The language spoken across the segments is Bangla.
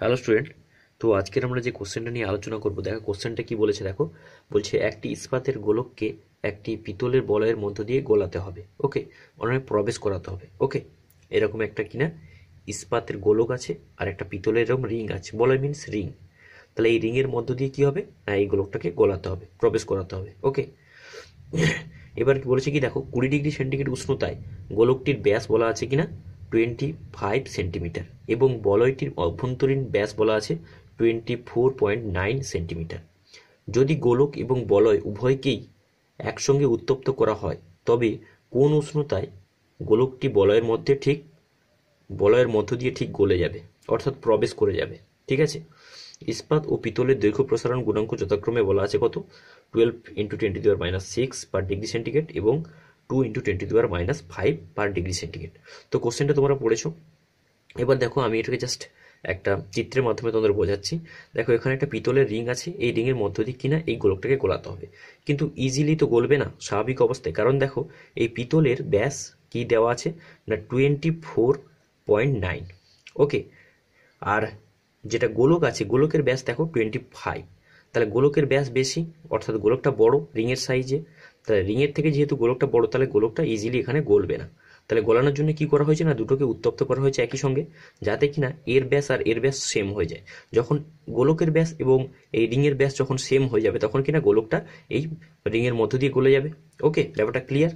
হ্যালো স্টুডেন্ট তো আজকের আমরা যে কোশ্চেনটা নিয়ে আলোচনা করব দেখো কোশ্চেনটা কি বলেছে দেখো বলছে একটি ইস্পাতের গোলককে একটি পিতলের বলয়ের মধ্য দিয়ে গোলাতে হবে ওকে অনেক প্রবেশ করাতে হবে ওকে এরকম একটা কিনা ইস্পাতের গোলক আছে আর একটা পিতলের এরকম রিং আছে বলয় মিনস রিং তাহলে এই রিংয়ের মধ্য দিয়ে কি হবে না এই গোলকটাকে গোলাতে হবে প্রবেশ করাতে হবে ওকে এবার বলেছে কি দেখো কুড়ি ডিগ্রি সেন্টিগ্রেড উষ্ণতায় গোলকটির ব্যাস বলা আছে কিনা টোয়েন্টি ফাইভ সেন্টিমিটার এবং বলয়টির অভ্যন্তরীণ ব্যাস বলা আছে twenty four point nine centimetre যদি গোলক এবং বলয় উভয়কেই একসঙ্গে উত্তপ্ত করা হয় তবে কোন উষ্ণতায় গোলকটি বলয়ের মধ্যে ঠিক বলয়ের মধ্য দিয়ে ঠিক গলে যাবে অর্থাৎ প্রবেশ করে যাবে ঠিক আছে ইস্পাত ও পিতলের দৈর্ঘ্য প্রসারণ গুণাঙ্ক যথাক্রমে বলা আছে কত টুয়েলভ ইন্টু টোয়েন্টি দেওয়ার minus six per degree centigrade এবং টু ইন্টু টোয়েন্টি টু দেওয়ার minus five per degree centigrade তো কোশ্চেনটা তোমরা পড়েছো এবার দেখো আমি এটাকে জাস্ট একটা চিত্রের মাধ্যমে তোমাদের বোঝাচ্ছি দেখো এখানে একটা পিতলের রিং আছে এই রিংয়ের মধ্য দিয়ে কিনা এই গোলকটাকে গোলাতে হবে কিন্তু ইজিলি তো গলবে না স্বাভাবিক অবস্থায় কারণ দেখো এই পিতলের ব্যাস কি দেওয়া আছে না twenty four point nine okay আর যেটা গোলক আছে গোলকের ব্যাস দেখো টোয়েন্টি ফাইভ তাহলে গোলকের ব্যাস বেশি অর্থাৎ গোলকটা বড় রিংয়ের সাইজে তাহলে রিংয়ের থেকে যেহেতু গোলকটা বড় তাহলে গোলকটা ইজিলি এখানে গলবে না তাহলে গলানোর জন্য কি করা হয়েছে না দুটোকে উত্তপ্ত করা হয়েছে একই সঙ্গে যাতে কি না এর ব্যাস আর এর ব্যাস সেম হয়ে যায় যখন গোলকের ব্যাস এবং এই রিংয়ের ব্যাস যখন সেম হয়ে যাবে তখন কিনা গোলকটা এই রিংয়ের মধ্য দিয়ে গলে যাবে ওকে ব্যাপারটা ক্লিয়ার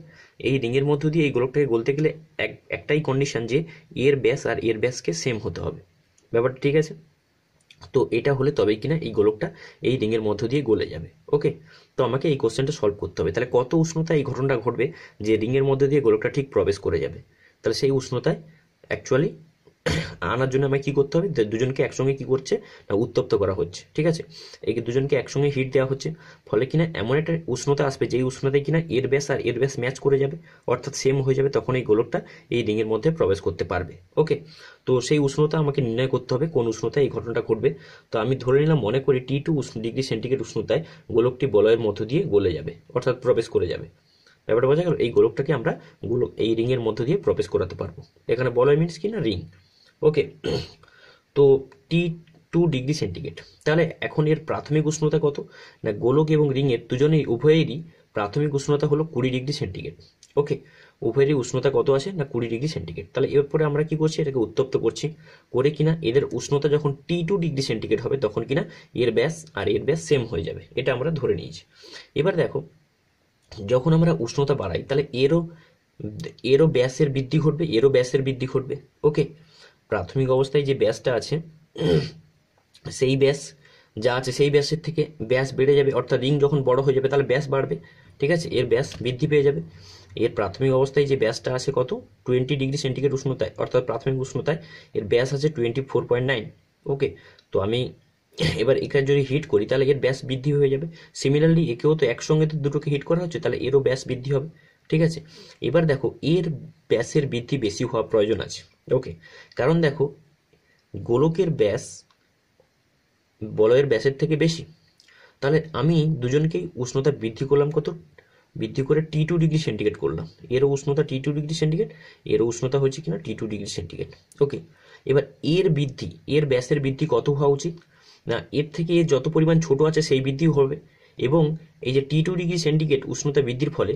এই রিংয়ের মধ্য দিয়ে এই গোলকটাকে গলতে গেলে এক একটাই কন্ডিশন যে এর ব্যাস আর এর ব্যাসকে সেম হতে হবে ব্যাপারটা ঠিক আছে তো এটা হলে তবে কিনা এই গোলকটা এই রিংয়ের মধ্য দিয়ে গলে যাবে ওকে তো আমাকে এই কোশ্চেনটা সলভ করতে হবে তাহলে কত উষ্ণতা এই ঘটনাটা ঘটবে যে রিংয়ের মধ্যে দিয়ে গোলকটা ঠিক প্রবেশ করে যাবে তাহলে সেই উষ্ণতায় অ্যাকচুয়ালি আনার জন্য আমায় কী করতে হবে দুজনকে একসঙ্গে কী করছে না উত্তপ্ত করা হচ্ছে ঠিক আছে এই দুজনকে একসঙ্গে হিট দেওয়া হচ্ছে ফলে কিনা এমন একটা উষ্ণতা আসবে যেই উষ্ণতায় কিনা এর ব্যাস আর এর ব্যাস ম্যাচ করে যাবে অর্থাৎ সেম হয়ে যাবে তখন এই গোলকটা এই রিংয়ের মধ্যে প্রবেশ করতে পারবে ওকে তো সেই উষ্ণতা আমাকে নির্ণয় করতে হবে কোন উষ্ণতায় এই ঘটনাটা ঘটবে তো আমি ধরে নিলাম মনে করি টি টু উষ্ণ ডিগ্রি সেন্টিগ্রেড উষ্ণতায় গোলকটি বলয়ের মধ্য দিয়ে গলে যাবে অর্থাৎ প্রবেশ করে যাবে ব্যাপারটা বোঝা গেল এই গোলকটাকে আমরা গোলক এই রিংয়ের মধ্য দিয়ে প্রবেশ করাতে পারবো এখানে বলয় মিনস কি না রিং ওকে তো টি টু ডিগ্রি সেন্টিগ্রেড তাহলে এখন এর প্রাথমিক উষ্ণতা কত না গোলক এবং রিংয়ের দুজনেই উভয়েরই প্রাথমিক উষ্ণতা হলো কুড়ি ডিগ্রি সেন্টিগ্রেড ওকে উভয়েরই উষ্ণতা কত আছে না কুড়ি ডিগ্রি সেন্টিগ্রেড তাহলে এরপরে আমরা কি করছি এটাকে উত্তপ্ত করছি করে কিনা এদের উষ্ণতা যখন টি টু ডিগ্রি সেন্টিগ্রেড হবে তখন কিনা এর ব্যাস আর এর ব্যাস সেম হয়ে যাবে এটা আমরা ধরে নিয়েছি এবার দেখো যখন আমরা উষ্ণতা বাড়াই তাহলে এরও এরও ব্যাসের বৃদ্ধি ঘটবে এরও ব্যাসের বৃদ্ধি ঘটবে ওকে প্রাথমিক অবস্থায় যে ব্যাসটা আছে সেই ব্যাস যা আছে সেই ব্যাসের থেকে ব্যাস বেড়ে যাবে অর্থাৎ রিং যখন বড় হয়ে যাবে তাহলে ব্যাস বাড়বে ঠিক আছে এর ব্যাস বৃদ্ধি পেয়ে যাবে এর প্রাথমিক অবস্থায় যে ব্যাসটা আছে কত টোয়েন্টি ডিগ্রি সেন্টিগ্রেড উষ্ণতায় অর্থাৎ প্রাথমিক উষ্ণতায় এর ব্যাস আছে twenty four point nine okay তো আমি এবার এখানে যদি হিট করি তাহলে এর ব্যাস বৃদ্ধি হয়ে যাবে সিমিলারলি একেও তো একসঙ্গে তো দুটোকে হিট করা হচ্ছে তাহলে এরও ব্যাস বৃদ্ধি হবে ঠিক আছে এবার দেখো এর ব্যাসের বৃদ্ধি বেশি হওয়া প্রয়োজন আছে ওকে কারণ দেখো গোলকের ব্যাস বলয়ের ব্যাসের থেকে বেশি তাহলে আমি দুজনকেই উষ্ণতা বৃদ্ধি করলাম কত বৃদ্ধি করে টি টু ডিগ্রি সেন্টিগ্রেড করলাম এর উষ্ণতা টি টু ডিগ্রি সেন্টিগ্রেড এর উষ্ণতা হয়েছে কিনা T two degree centigrade okay এবার এর বৃদ্ধি এর ব্যাসের বৃদ্ধি কত হওয়া উচিত না এর থেকে এর যত পরিমাণ ছোট আছে সেই বৃদ্ধি হবে এবং এই যে টি টু ডিগ্রি সেন্টিগ্রেড উষ্ণতা বৃদ্ধির ফলে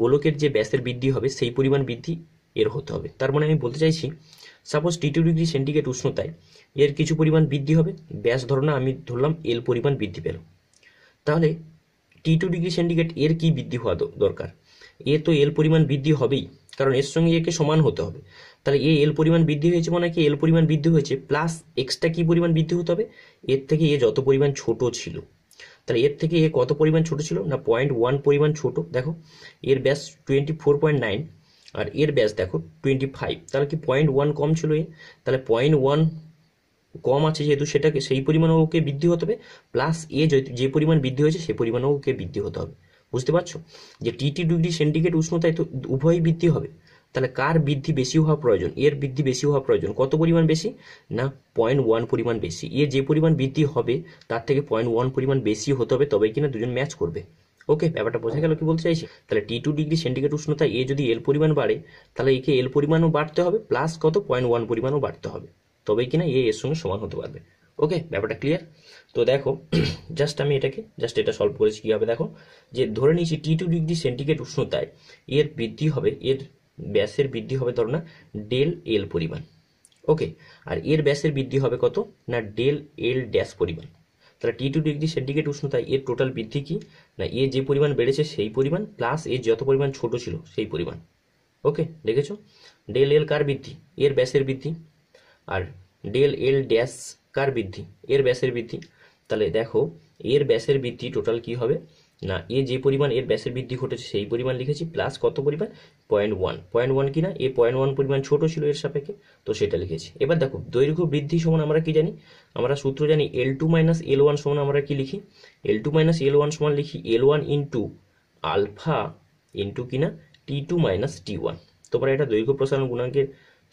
গোলকের যে ব্যাসের বৃদ্ধি হবে সেই পরিমাণ বৃদ্ধি এর হতে হবে তার মানে আমি বলতে চাইছি suppose T two degree centigrade উষ্ণতায় এর কিছু পরিমাণ বৃদ্ধি হবে ব্যাস ধরনা আমি ধরলাম এল পরিমাণ বৃদ্ধি পেল তাহলে টি টু ডিগ্রি সেন্টিগ্রেড এর কি বৃদ্ধি হওয়া দরকার এ তো এল পরিমাণ বৃদ্ধি হবেই কারণ এর সঙ্গে একে সমান হতে হবে তাহলে এ এল পরিমাণ বৃদ্ধি হয়েছে মানে কি এল পরিমাণ বৃদ্ধি হয়েছে প্লাস এক্সটা কি পরিমাণ বৃদ্ধি হতে হবে এর থেকে এ যত পরিমাণ ছোট ছিল তাহলে এর থেকে এ কত পরিমাণ ছোট ছিল না পয়েন্ট ওয়ান পরিমাণ ছোট দেখো এর ব্যাস টোয়েন্টি ফোর পয়েন্ট নাইন আর এর ব্যাস দেখো টোয়েন্টি ফাইভ তাহলে কি পয়েন্ট ওয়ান কম ছিল এ তাহলে পয়েন্ট ওয়ান কম আছে যেহেতু সেটাকে সেই পরিমাণ ওকে বৃদ্ধি হতে হবে প্লাস এ যে পরিমাণ বৃদ্ধি হয়েছে সেই পরিমাণ ওকে বৃদ্ধি হতে হবে বুঝতে পারছো যে টি ডিগ্রি সেন্টিগ্রেড উষ্ণতায় তো উভয়ই বৃদ্ধি হবে তাহলে কার বৃদ্ধি বেশি হওয়া প্রয়োজন এর বৃদ্ধি বেশি হওয়া প্রয়োজন কত পরিমাণ বেশি না পয়েন্ট ওয়ান পরিমাণ বেশি এ যে পরিমাণ বৃদ্ধি হবে তার থেকে পয়েন্ট ওয়ান পরিমাণ বেশি হতে হবে তবে কিনা দুজন ম্যাচ করবে ওকে ব্যাপারটা বোঝা গেল কি বলতে চাইছি তাহলে টি টু ডিগ্রি সেন্টিগ্রেড উষ্ণতা এ যদি এল পরিমাণ বাড়ে তাহলে একে এল পরিমাণও বাড়তে হবে প্লাস কত পয়েন্ট ওয়ান পরিমাণও বাড়তে হবে তবেই কিনা এ এর সঙ্গে সমান হতে পারবে ওকে ব্যাপারটা ক্লিয়ার তো দেখো জাস্ট আমি এটাকে জাস্ট এটা সলভ করেছি কীভাবে দেখো যে ধরে নিয়েছি টি টু ডিগ্রি সেন্টিগ্রেড উষ্ণতায় এর বৃদ্ধি হবে এর ব্যাসের বৃদ্ধি হবে ধরো না ডেল এল পরিমাণ ওকে আর এর ব্যাসের বৃদ্ধি হবে কত না ডেল এল ড্যাশ পরিমাণ তাহলে টি টু ডিগ্রি সেন্টিগ্রেড উষ্ণতায় এর টোটাল বৃদ্ধি কী না এ যে পরিমাণ বেড়েছে সেই পরিমাণ প্লাস এর যত পরিমাণ ছোট ছিল সেই পরিমাণ ওকে দেখেছো ডেল এল কার বৃদ্ধি এর ব্যাসের বৃদ্ধি আর ডেল এল ড্যাশ কার বৃদ্ধি এর ব্যাসের বৃদ্ধি তাহলে দেখো এর ব্যাসের বৃদ্ধি টোটাল কি হবে না এ যে পরিমাণ এর ব্যাসের বৃদ্ধি ঘটেছে সেই পরিমাণ লিখেছি প্লাস কত পরিমাণ পয়েন্ট ওয়ান পয়েন্ট ওয়ান কি না এ পয়েন্ট ওয়ান পরিমাণ ছোট ছিল এর সাপেক্ষে তো সেটা লিখেছি এবার দেখো দৈর্ঘ্য বৃদ্ধি সমান আমরা কি জানি আমরা সূত্র জানি L two minus L one সমান আমরা কি লিখি L two minus L one সমান লিখি L one into alpha into কি না T two minus T one তোমরা এটা দৈর্ঘ্য প্রসারণ গুণাঙ্কের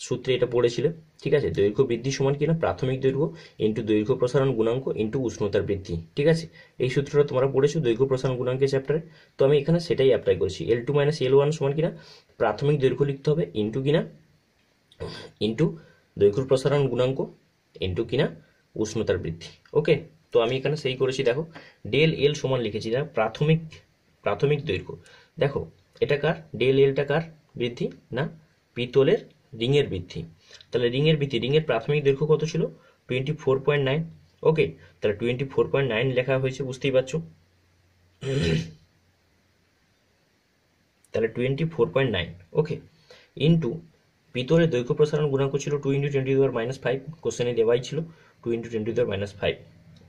সূত্রে এটা পড়েছিল ঠিক আছে দৈর্ঘ্য বৃদ্ধি সমান কিনা প্রাথমিক দৈর্ঘ্য ইন্টু দৈর্ঘ্য প্রসারণ গুণাঙ্ক ইন্টু উষ্ণতার বৃদ্ধি ঠিক আছে এই সূত্রটা তোমরা পড়েছো দৈর্ঘ্য প্রসারণ গুণাঙ্কের চ্যাপ্টারে তো আমি এখানে সেটাই অ্যাপ্লাই করছি L two minus L one সমান কিনা প্রাথমিক দৈর্ঘ্য লিখতে হবে ইন্টু কিনা ইন্টু দৈর্ঘ্য প্রসারণ গুণাঙ্ক ইন্টু কিনা উষ্ণতার বৃদ্ধি ওকে তো আমি এখানে সেই করেছি দেখো ডেল এল সমান লিখেছি যা প্রাথমিক প্রাথমিক দৈর্ঘ্য দেখো এটা কার ডেল এলটা কার বৃদ্ধি না পিতলের রিংয়ের বৃদ্ধি তাহলে রিংয়ের বৃদ্ধি রিংয়ের প্রাথমিক দৈর্ঘ্য কত ছিল twenty four point nine okay তাহলে টোয়েন্টি ফোর পয়েন্ট নাইন লেখা হয়েছে বুঝতেই পারছো তাহলে twenty four point nine okay into ভিতরে দৈর্ঘ্য প্রসারণ গুণাঙ্ক ছিল টু ইন্টু টোয়েন্টি দুয়ার মাইনাস ফাইভ কোশ্চেনে দেওয়াই ছিল টু ইন্টু টোয়েন্টি দুয়ার মাইনাস ফাইভ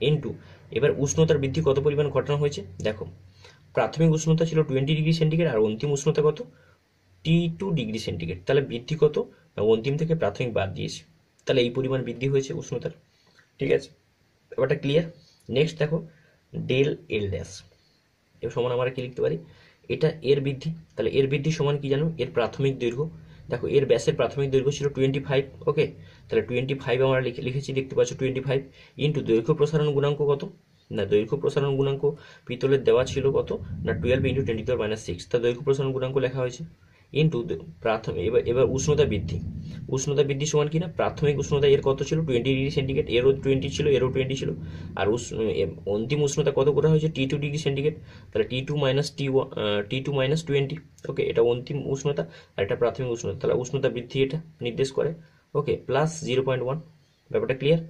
ইন্টু এবার উষ্ণতার বৃদ্ধি কত পরিমাণ ঘটানো হয়েছে দেখো প্রাথমিক উষ্ণতা ছিল টোয়েন্টি ডিগ্রি সেন্টিগ্রেড আর অন্তিম উষ্ণতা কত টি টু ডিগ্রি সেন্টিগ্রেড তাহলে বৃদ্ধি কত না অন্তিম থেকে প্রাথমিক বাদ দিয়েছে তাহলে এই পরিমাণ বৃদ্ধি হয়েছে উষ্ণতার ঠিক আছে ব্যাপারটা ক্লিয়ার নেক্সট দেখো ডেল এল ড্যাস এর সমান আমরা কি লিখতে পারি এটা এর বৃদ্ধি তাহলে এর বৃদ্ধি সমান কি জানো এর প্রাথমিক দৈর্ঘ্য দেখো এর ব্যাসের প্রাথমিক দৈর্ঘ্য ছিল টোয়েন্টি ফাইভ ওকে তাহলে টোয়েন্টি ফাইভ আমরা লিখেছি দেখতে পাচ্ছ টোয়েন্টি ফাইভ ইন্টু দৈর্ঘ্য প্রসারণ গুণাঙ্ক কত না দৈর্ঘ্য প্রসারণ গুণাঙ্ক পিতলের দেওয়া ছিল কত না twelve into twenty four minus six তা দৈর্ঘ্য প্রসারণ গুণাঙ্ক লেখা হয়েছে ইন্টু প্রাথমিক এবার এবার উষ্ণতা বৃদ্ধি উষ্ণতা বৃদ্ধি সমান কি না প্রাথমিক উষ্ণতা এর কত ছিল টোয়েন্টি ডিগ্রি সেন্টিগ্রেড এরও টোয়েন্টি ছিল এরও টোয়েন্টি ছিল আর অন্তিম উষ্ণতা কত করা হয়েছে টি টু ডিগ্রি সেন্টিগ্রেড তাহলে T two minus T one T two minus twenty okay এটা অন্তিম উষ্ণতা আর এটা প্রাথমিক উষ্ণতা তাহলে উষ্ণতা বৃদ্ধি এটা নির্দেশ করে okay plus zero point one ব্যাপারটা ক্লিয়ার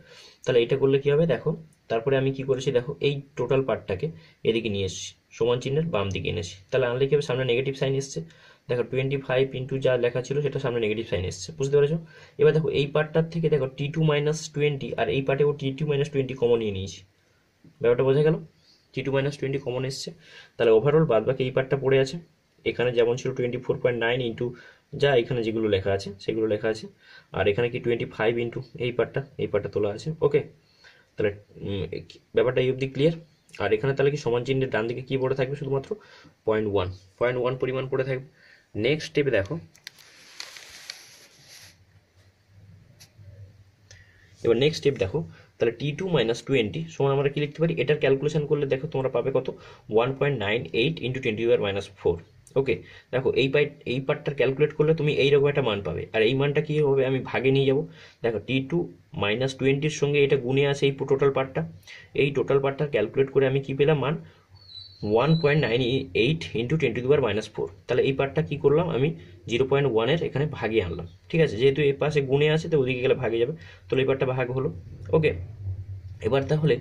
তাহলে এটা করলে কী হবে দেখো তারপরে আমি কি করেছি দেখো এই টোটাল পার্টটাকে এদিকে নিয়ে এসেছি সমান চিহ্নের বাম দিকে এনেছি তাহলে আনলে কি হবে সামনে নেগেটিভ সাইন এসছে দেখো টোয়েন্টি ফাইভ ইন্টু যা লেখা ছিল সেটা সামনে নেগেটিভ সাইন এসছে বুঝতে পেরেছো এবার দেখো এই পার্টটার থেকে দেখো টি টু মাইনাস টোয়েন্টি আর এই পার্টে ও T two minus twenty common নিয়ে নিয়েছি ব্যাপারটা বোঝা গেল T two minus twenty common এসছে তাহলে ওভারঅল বাদ বাকি এই পার্টটা পড়ে আছে এখানে যেমন ছিল twenty four point nine into যা এখানে যেগুলো লেখা আছে সেগুলো লেখা আছে আর এখানে কি টোয়েন্টি ফাইভ ইন্টু এই পার্টটা এই পার্টটা তোলা আছে ওকে তাহলে ব্যাপারটা এই অবধি ক্লিয়ার আর এখানে তাহলে কি সমান চিহ্নের ডান দিকে কী পড়ে থাকবে শুধুমাত্র পয়েন্ট ওয়ান পয়েন্ট ওয়ান পরিমাণ পড়ে থাকবে নেক্সট স্টেপে দেখো এবার নেক্সট স্টেপ দেখো তাহলে টি টু মাইনাস টোয়েন্টি সমান আমরা কি লিখতে পারি এটার ক্যালকুলেশন করলে দেখো তোমরা পাবে কত one point nine eight into twenty power minus four okay দেখো এই পাই এই পার্টটা ক্যালকুলেট করলে তুমি এইরকম একটা মান পাবে আর এই মানটা কী হবে আমি ভাগে নিয়ে যাব দেখো টি টু মাইনাস টোয়েন্টির সঙ্গে এটা গুণে আছে এই টোটাল পার্টটা এই টোটাল পার্টটা ক্যালকুলেট করে আমি কি পেলাম মান one point nine eight into ten to the power minus four তাহলে এই পার্টটা কী করলাম আমি জিরো পয়েন্ট ওয়ানের এখানে ভাগিয়ে আনলাম ঠিক আছে যেহেতু এই পাশে গুণে আছে তো ওদিকে গেলে ভাগে যাবে তাহলে এই পার্টটা ভাগ হলো ওকে এবার তাহলে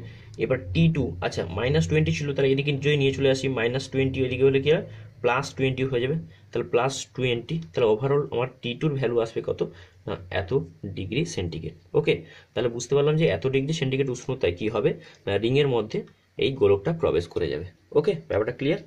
এবার টি টু আচ্ছা মাইনাস টোয়েন্টি ছিল তাহলে এদিকে যদি নিয়ে চলে আসি মাইনাস টোয়েন্টি এদিকে হলে কি হয় প্লাস টোয়েন্টি হয়ে যাবে তাহলে প্লাস টোয়েন্টি তাহলে ওভারঅল আমার টি টুর ভ্যালু আসবে কত না এত ডিগ্রি সেন্টিগ্রেড ওকে তাহলে বুঝতে পারলাম যে এত ডিগ্রি সেন্টিগ্রেড উষ্ণতায় কী হবে না রিংয়ের মধ্যে এই গোলকটা প্রবেশ করে যাবে ওকে ব্যাপারটা ক্লিয়ার